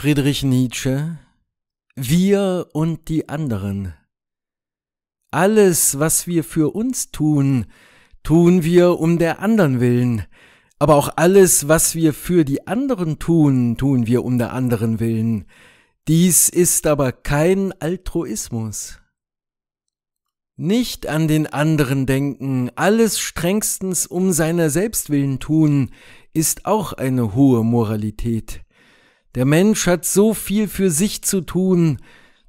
Friedrich Nietzsche, wir und die anderen. Alles, was wir für uns tun, tun wir um der anderen willen, aber auch alles, was wir für die anderen tun, tun wir um der anderen willen. Dies ist aber kein Altruismus. Nicht an den anderen denken, alles strengstens um seiner selbst willen tun, ist auch eine hohe Moralität. Der Mensch hat so viel für sich zu tun,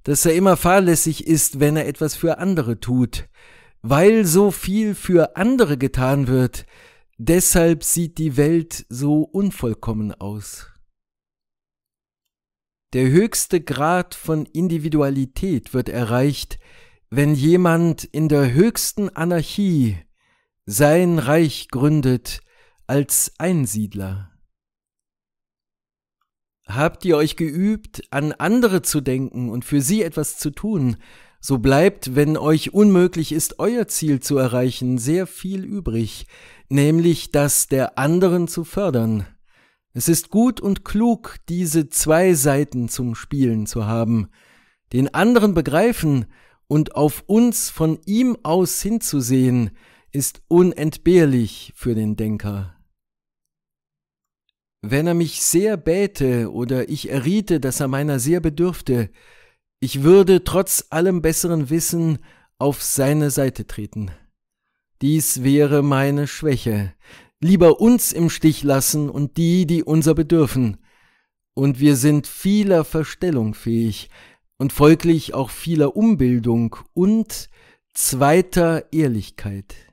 dass er immer fahrlässig ist, wenn er etwas für andere tut. Weil so viel für andere getan wird, deshalb sieht die Welt so unvollkommen aus. Der höchste Grad von Individualität wird erreicht, wenn jemand in der höchsten Anarchie sein Reich gründet als Einsiedler. Habt ihr euch geübt, an andere zu denken und für sie etwas zu tun, so bleibt, wenn euch unmöglich ist, euer Ziel zu erreichen, sehr viel übrig, nämlich das der anderen zu fördern. Es ist gut und klug, diese zwei Seiten zum Spielen zu haben, den anderen begreifen und auf uns von ihm aus hinzusehen, ist unentbehrlich für den Denker. Wenn er mich sehr bäte oder ich erriete, dass er meiner sehr bedürfte, ich würde trotz allem besseren Wissen auf seine Seite treten. Dies wäre meine Schwäche. Lieber uns im Stich lassen und die, die unser bedürfen. Und wir sind vieler Verstellung fähig und folglich auch vieler Umbildung und zweiter Ehrlichkeit.